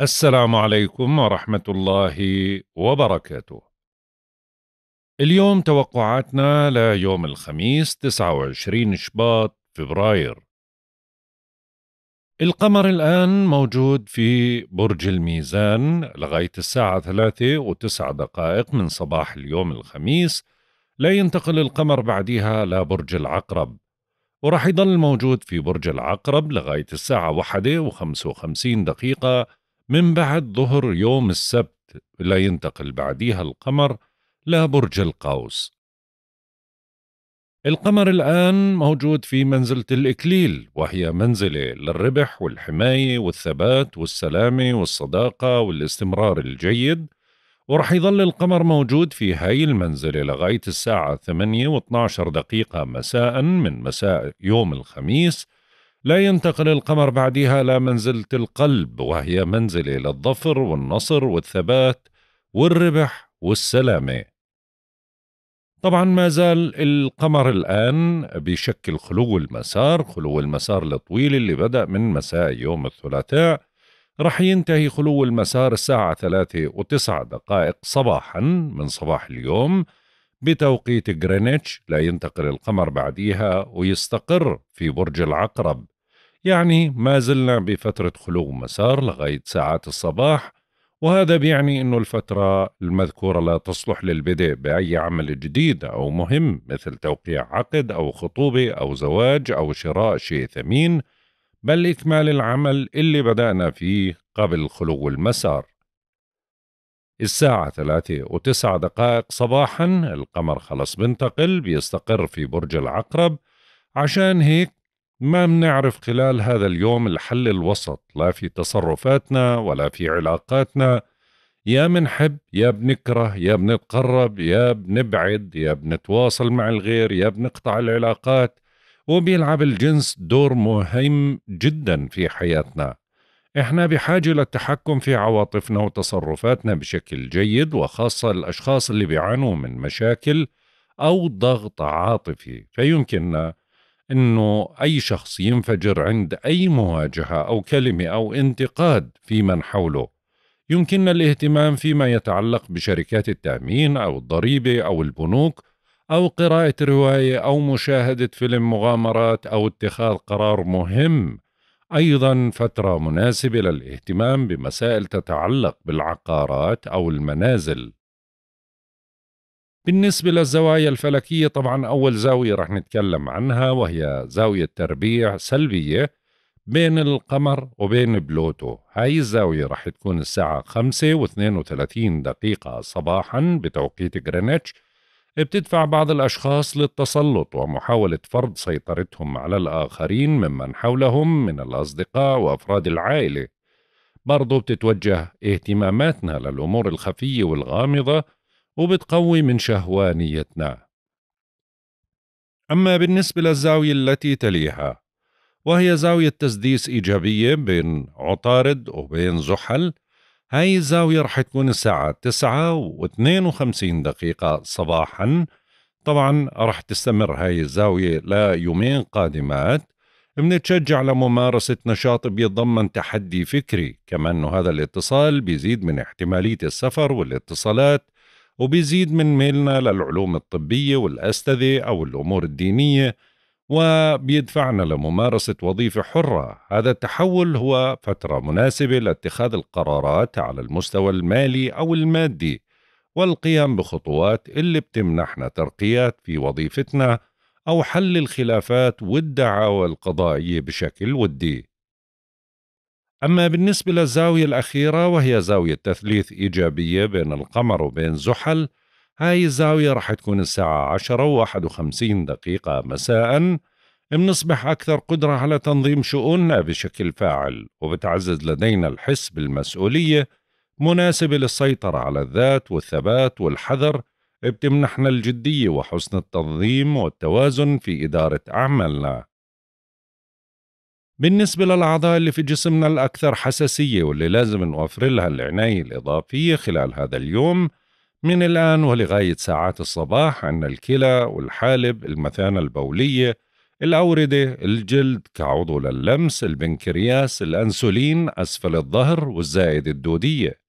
السلام عليكم ورحمة الله وبركاته. اليوم توقعاتنا ليوم الخميس 29 شباط فبراير. القمر الآن موجود في برج الميزان لغاية الساعة 3 و دقائق من صباح اليوم الخميس لا ينتقل القمر بعدها لبرج العقرب ورح يضل موجود في برج العقرب لغاية الساعة 1 و55 دقيقة من بعد ظهر يوم السبت لا ينتقل بعديها القمر لبرج القوس القمر الآن موجود في منزلة الإكليل وهي منزلة للربح والحماية والثبات والسلامة والصداقة والاستمرار الجيد ورح يظل القمر موجود في هاي المنزلة لغاية الساعة 8 و12 دقيقة مساء من مساء يوم الخميس لا ينتقل القمر بعدها إلى منزلة القلب وهي منزلة للظفر والنصر والثبات والربح والسلامة طبعا ما زال القمر الآن بشكل خلو المسار خلو المسار الطويل اللي بدأ من مساء يوم الثلاثاء رح ينتهي خلو المسار الساعة ثلاثة وتسعة دقائق صباحا من صباح اليوم بتوقيت غرينتش لا ينتقل القمر بعديها ويستقر في برج العقرب يعني ما زلنا بفترة خلو مسار لغاية ساعات الصباح وهذا بيعني أنه الفترة المذكورة لا تصلح للبدء بأي عمل جديد أو مهم مثل توقيع عقد أو خطوبة أو زواج أو شراء شيء ثمين بل إكمال العمل اللي بدأنا فيه قبل خلو المسار الساعة ثلاثة وتسع دقائق صباحا القمر خلص بنتقل بيستقر في برج العقرب عشان هيك ما منعرف خلال هذا اليوم الحل الوسط لا في تصرفاتنا ولا في علاقاتنا يا منحب يا بنكره يا بنتقرب يا بنبعد يا بنتواصل مع الغير يا بنقطع العلاقات وبيلعب الجنس دور مهم جدا في حياتنا احنا بحاجة للتحكم في عواطفنا وتصرفاتنا بشكل جيد وخاصة الأشخاص اللي بيعانوا من مشاكل أو ضغط عاطفي فيمكننا انه اي شخص ينفجر عند اي مواجهه او كلمه او انتقاد في من حوله يمكننا الاهتمام فيما يتعلق بشركات التامين او الضريبه او البنوك او قراءه روايه او مشاهده فيلم مغامرات او اتخاذ قرار مهم ايضا فتره مناسبه للاهتمام بمسائل تتعلق بالعقارات او المنازل بالنسبة للزوايا الفلكية طبعا أول زاوية رح نتكلم عنها وهي زاوية تربيع سلبية بين القمر وبين بلوتو هاي الزاوية رح تكون الساعة 5 و 32 دقيقة صباحا بتوقيت غرينتش بتدفع بعض الأشخاص للتسلط ومحاولة فرض سيطرتهم على الآخرين ممن حولهم من الأصدقاء وأفراد العائلة برضو بتتوجه اهتماماتنا للأمور الخفية والغامضة وبتقوي من شهوانيتنا أما بالنسبة للزاوية التي تليها وهي زاوية تسديس إيجابية بين عطارد وبين زحل هاي الزاوية رح تكون الساعة 9 و 52 دقيقة صباحا طبعا رح تستمر هاي الزاوية ليومين قادمات بنتشجع لممارسة نشاط بيتضمن تحدي فكري كما أنه هذا الاتصال بيزيد من احتمالية السفر والاتصالات وبيزيد من ميلنا للعلوم الطبية والأستاذة أو الأمور الدينية وبيدفعنا لممارسة وظيفة حرة هذا التحول هو فترة مناسبة لاتخاذ القرارات على المستوى المالي أو المادي والقيام بخطوات اللي بتمنحنا ترقيات في وظيفتنا أو حل الخلافات والدعاوى القضائية بشكل ودي أما بالنسبة للزاوية الأخيرة وهي زاوية تثليث إيجابية بين القمر وبين زحل هاي الزاوية رح تكون الساعة 10 و 51 دقيقة مساء بنصبح أكثر قدرة على تنظيم شؤوننا بشكل فاعل وبتعزز لدينا الحس بالمسؤولية مناسبة للسيطرة على الذات والثبات والحذر بتمنحنا الجدية وحسن التنظيم والتوازن في إدارة أعمالنا بالنسبة للأعضاء اللي في جسمنا الأكثر حساسية واللي لازم نوفر لها العناية الإضافية خلال هذا اليوم من الآن ولغاية ساعات الصباح عندنا الكلى والحالب المثانة البولية الأوردة الجلد كعضو للمس البنكرياس الأنسولين أسفل الظهر والزائدة الدودية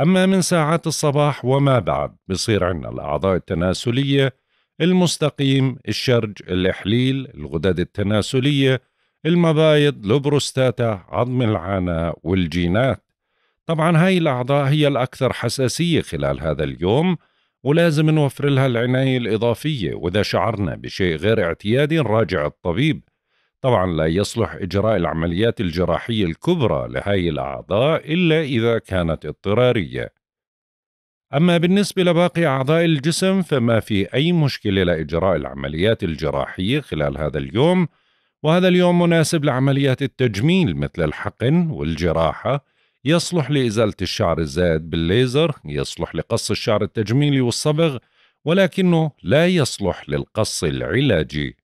أما من ساعات الصباح وما بعد بصير عندنا الأعضاء التناسلية المستقيم الشرج الإحليل الغدد التناسلية المبايض البروستاتا عظم العانة والجينات طبعا هاي الأعضاء هي الأكثر حساسية خلال هذا اليوم ولازم نوفر لها العناية الإضافية وإذا شعرنا بشيء غير اعتيادي نراجع الطبيب طبعا لا يصلح إجراء العمليات الجراحية الكبرى لهاي الأعضاء إلا إذا كانت اضطرارية أما بالنسبة لباقي أعضاء الجسم فما في أي مشكلة لإجراء العمليات الجراحية خلال هذا اليوم وهذا اليوم مناسب لعمليات التجميل مثل الحقن والجراحة يصلح لإزالة الشعر الزائد بالليزر يصلح لقص الشعر التجميلي والصبغ ولكنه لا يصلح للقص العلاجي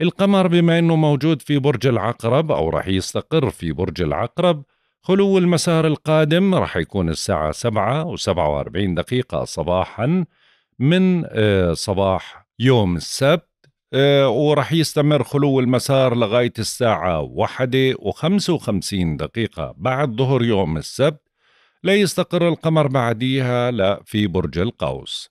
القمر بما أنه موجود في برج العقرب أو رح يستقر في برج العقرب خلو المسار القادم رح يكون الساعة 7 و 47 دقيقة صباحا من آه، صباح يوم السبت آه، ورح يستمر خلو المسار لغاية الساعة واحدة وخمسة وخمسين دقيقة بعد ظهر يوم السبت لا يستقر القمر بعديها لا في برج القوس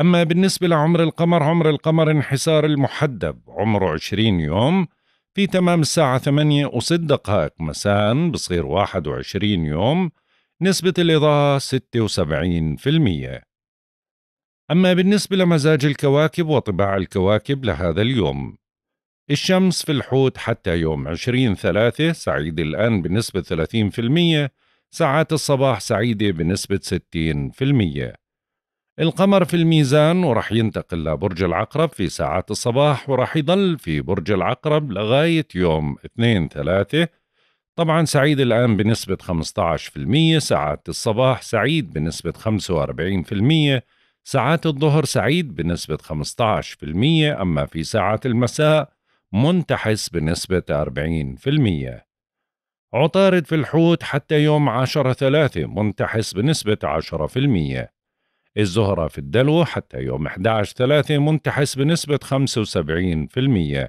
أما بالنسبة لعمر القمر عمر القمر انحسار المحدب عمره 20 يوم في تمام الساعة 8 وست دقائق مساء بصير 21 يوم نسبة الإضاءة 76% أما بالنسبة لمزاج الكواكب وطباع الكواكب لهذا اليوم الشمس في الحوت حتى يوم 20 ثلاثة سعيد الآن بنسبة 30% ساعات الصباح سعيدة بنسبة 60% القمر في الميزان ورح ينتقل لبرج العقرب في ساعات الصباح ورح يضل في برج العقرب لغاية يوم 2 ثلاثة طبعا سعيد الآن بنسبة 15% ساعات الصباح سعيد بنسبة 45% ساعات الظهر سعيد بنسبة 15% أما في ساعات المساء منتحس بنسبة 40% عطارد في الحوت حتى يوم 10 3 منتحس بنسبة 10% الزهرة في الدلو حتى يوم 11 3 منتحس بنسبة 75%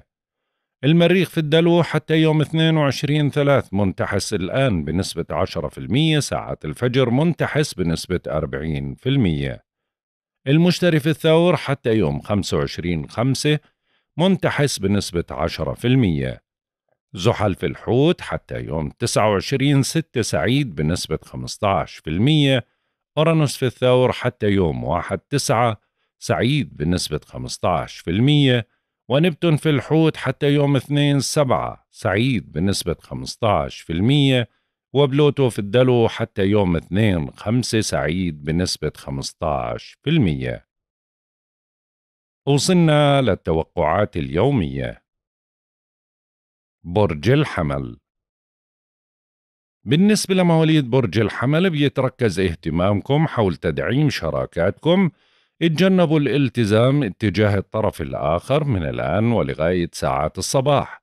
المريخ في الدلو حتى يوم 22 3 منتحس الآن بنسبة 10% ساعات الفجر منتحس بنسبة 40% المشتري في الثور حتى يوم 25 5 منتحس بنسبة 10% زحل في الحوت حتى يوم 29 6 سعيد بنسبة 15% أورانوس في الثور حتى يوم 1 9 سعيد بنسبة 15% ونبتون في الحوت حتى يوم 2 7 سعيد بنسبة 15% وبلوتو في الدلو حتى يوم 2 5 سعيد بنسبة 15% وصلنا للتوقعات اليومية برج الحمل بالنسبة لمواليد برج الحمل بيتركز اهتمامكم حول تدعيم شراكاتكم اتجنبوا الالتزام اتجاه الطرف الآخر من الآن ولغاية ساعات الصباح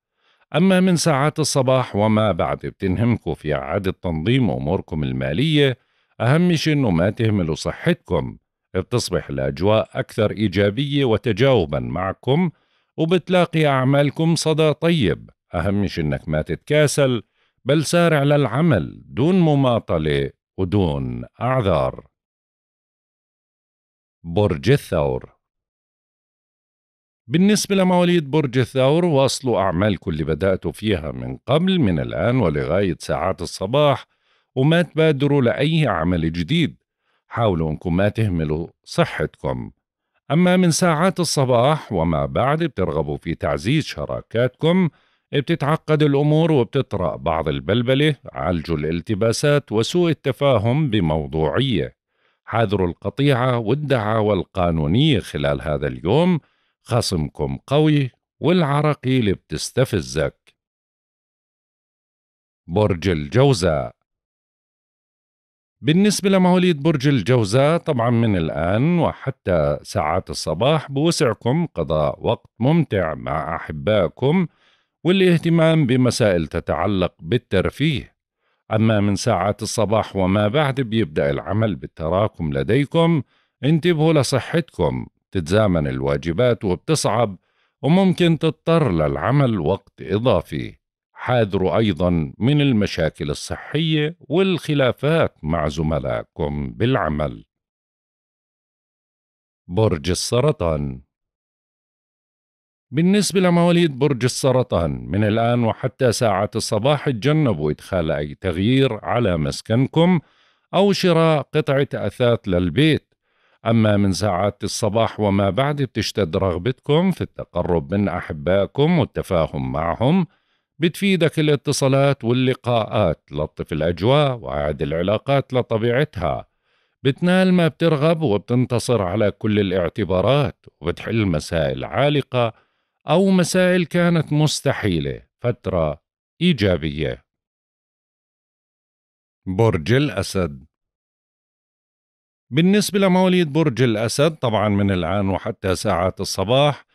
أما من ساعات الصباح وما بعد بتنهمكم في إعادة تنظيم أموركم المالية أهم شيء إنه ما تهملوا صحتكم بتصبح الأجواء أكثر إيجابية وتجاوبا معكم وبتلاقي أعمالكم صدى طيب أهم شيء إنك ما تتكاسل بل سارع للعمل دون مماطلة ودون أعذار برج الثور بالنسبة لمواليد برج الثور واصلوا أعمالكم اللي بدأتوا فيها من قبل من الآن ولغاية ساعات الصباح وما تبادروا لأي عمل جديد حاولوا أنكم ما تهملوا صحتكم أما من ساعات الصباح وما بعد بترغبوا في تعزيز شراكاتكم بتتعقد الأمور وبتطرأ بعض البلبلة عالجوا الالتباسات وسوء التفاهم بموضوعية حاذروا القطيعة والدعاوى القانونية خلال هذا اليوم خصمكم قوي والعراقيل بتستفزك برج الجوزاء بالنسبة لمواليد برج الجوزاء طبعا من الآن وحتى ساعات الصباح بوسعكم قضاء وقت ممتع مع أحبائكم والاهتمام بمسائل تتعلق بالترفيه أما من ساعات الصباح وما بعد بيبدأ العمل بالتراكم لديكم انتبهوا لصحتكم بتتزامن الواجبات وبتصعب وممكن تضطر للعمل وقت إضافي حاذروا أيضا من المشاكل الصحية والخلافات مع زملائكم بالعمل برج السرطان بالنسبة لمواليد برج السرطان من الآن وحتى ساعة الصباح تجنبوا إدخال أي تغيير على مسكنكم أو شراء قطعة أثاث للبيت أما من ساعات الصباح وما بعد بتشتد رغبتكم في التقرب من أحبائكم والتفاهم معهم بتفيدك الاتصالات واللقاءات لطف الأجواء وأعد العلاقات لطبيعتها بتنال ما بترغب وبتنتصر على كل الاعتبارات وبتحل مسائل عالقة أو مسائل كانت مستحيلة فترة إيجابية برج الأسد بالنسبة لمواليد برج الأسد طبعا من الآن وحتى ساعات الصباح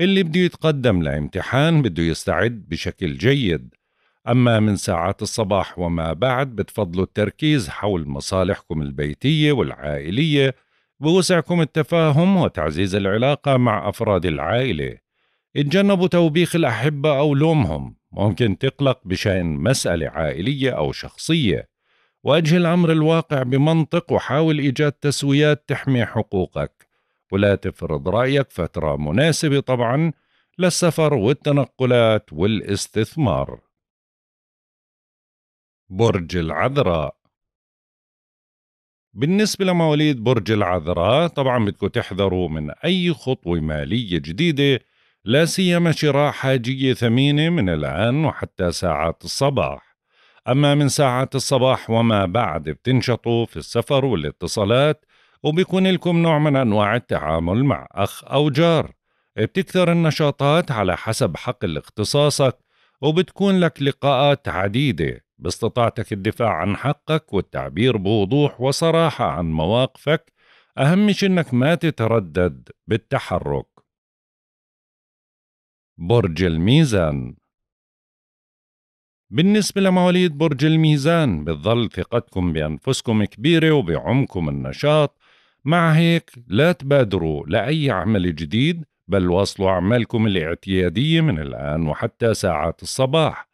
اللي بده يتقدم لامتحان بده يستعد بشكل جيد أما من ساعات الصباح وما بعد بتفضلوا التركيز حول مصالحكم البيتية والعائلية بوسعكم التفاهم وتعزيز العلاقة مع أفراد العائلة اتجنبوا توبيخ الأحبة أو لومهم ممكن تقلق بشأن مسألة عائلية أو شخصية واجه الأمر الواقع بمنطق وحاول إيجاد تسويات تحمي حقوقك ولا تفرض رأيك فترة مناسبة طبعا للسفر والتنقلات والاستثمار برج العذراء بالنسبة لمواليد برج العذراء طبعا بدكم تحذروا من أي خطوة مالية جديدة لا سيما شراء حاجية ثمينة من الآن وحتى ساعات الصباح أما من ساعة الصباح وما بعد بتنشطوا في السفر والاتصالات وبيكون لكم نوع من أنواع التعامل مع أخ أو جار بتكثر النشاطات على حسب حقل اختصاصك وبتكون لك لقاءات عديدة باستطاعتك الدفاع عن حقك والتعبير بوضوح وصراحة عن مواقفك أهم شيء إنك ما تتردد بالتحرك برج الميزان بالنسبة لمواليد برج الميزان بتظل ثقتكم بأنفسكم كبيرة وبعمكم النشاط مع هيك لا تبادروا لأي عمل جديد بل واصلوا أعمالكم الاعتيادية من الآن وحتى ساعات الصباح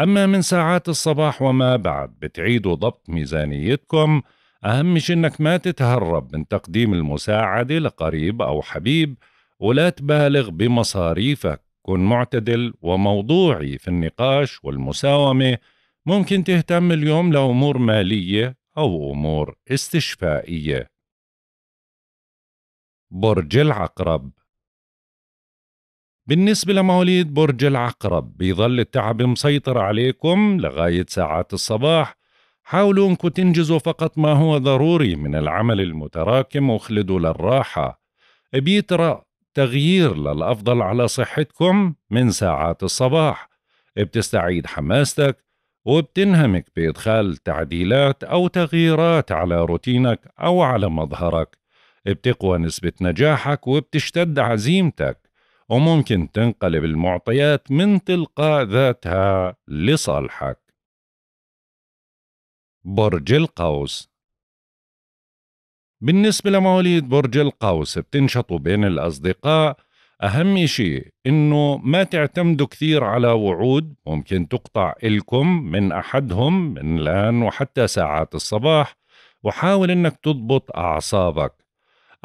أما من ساعات الصباح وما بعد بتعيدوا ضبط ميزانيتكم أهم شيء إنك ما تتهرب من تقديم المساعدة لقريب أو حبيب ولا تبالغ بمصاريفك كن معتدل وموضوعي في النقاش والمساومة ممكن تهتم اليوم لأمور مالية أو أمور استشفائية برج العقرب بالنسبة لمواليد برج العقرب بيظل التعب مسيطر عليكم لغاية ساعات الصباح حاولوا انكم تنجزوا فقط ما هو ضروري من العمل المتراكم واخلدوا للراحة بيطرأ تغيير للأفضل على صحتكم من ساعات الصباح بتستعيد حماستك وبتنهمك بإدخال تعديلات أو تغييرات على روتينك أو على مظهرك بتقوى نسبة نجاحك وبتشتد عزيمتك وممكن تنقلب المعطيات من تلقاء ذاتها لصالحك برج القوس بالنسبة لمواليد برج القوس بتنشطوا بين الأصدقاء أهم شيء إنه ما تعتمدوا كثير على وعود ممكن تقطع إلكم من أحدهم من الآن وحتى ساعات الصباح وحاول إنك تضبط أعصابك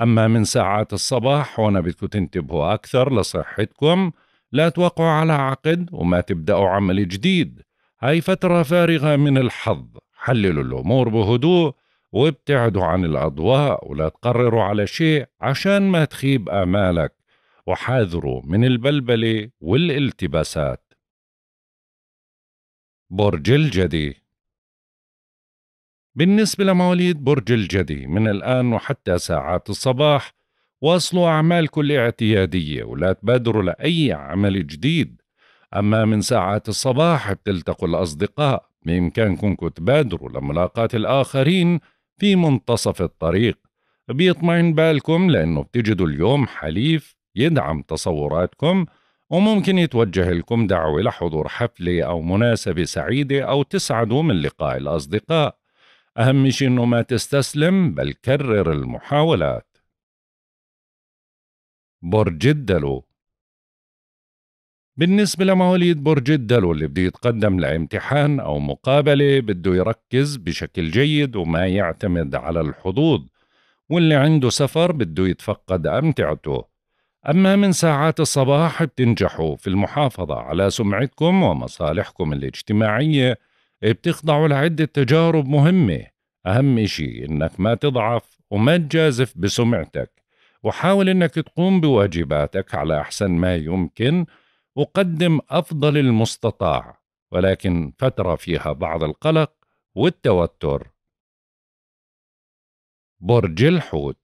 أما من ساعات الصباح هنا بدكم تنتبهوا أكثر لصحتكم لا توقعوا على عقد وما تبدأوا عمل جديد هاي فترة فارغة من الحظ حللوا الأمور بهدوء وابتعدوا عن الأضواء ولا تقرروا على شيء عشان ما تخيب آمالك وحاذروا من البلبلة والالتباسات برج الجدي بالنسبة لمواليد برج الجدي من الآن وحتى ساعات الصباح واصلوا أعمالكم الاعتيادية ولا تبادروا لأي عمل جديد أما من ساعات الصباح بتلتقوا الأصدقاء بإمكانكم تبادروا لملاقاة الآخرين في منتصف الطريق بيطمئن بالكم لأنه بتجدوا اليوم حليف يدعم تصوراتكم وممكن يتوجه لكم دعوة لحضور حفلة أو مناسبة سعيدة أو تسعدوا من لقاء الأصدقاء أهم شيء إنه ما تستسلم بل كرر المحاولات برج الدلو بالنسبة لمواليد برج الدلو اللي بده يتقدم لامتحان أو مقابلة بده يركز بشكل جيد وما يعتمد على الحظوظ واللي عنده سفر بده يتفقد أمتعته أما من ساعات الصباح بتنجحوا في المحافظة على سمعتكم ومصالحكم الاجتماعية بتخضعوا لعدة تجارب مهمة أهم إشي إنك ما تضعف وما تجازف بسمعتك وحاول إنك تقوم بواجباتك على أحسن ما يمكن أقدم أفضل المستطاع ولكن فترة فيها بعض القلق والتوتر برج الحوت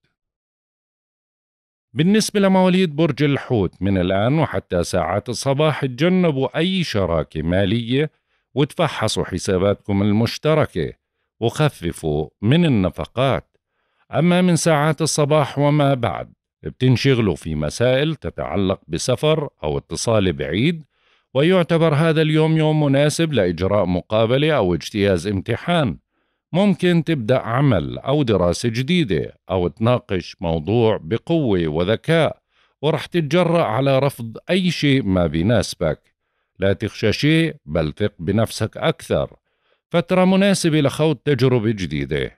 بالنسبة لمواليد برج الحوت من الآن وحتى ساعات الصباح تجنبوا أي شراكة مالية وتفحصوا حساباتكم المشتركة وخففوا من النفقات أما من ساعات الصباح وما بعد بتنشغلوا في مسائل تتعلق بسفر أو اتصال بعيد ويعتبر هذا اليوم يوم مناسب لإجراء مقابلة أو اجتياز امتحان ممكن تبدأ عمل أو دراسة جديدة أو تناقش موضوع بقوة وذكاء ورح تتجرأ على رفض أي شيء ما بيناسبك لا تخشى شيء بل ثق بنفسك أكثر فترة مناسبة لخوض تجربة جديدة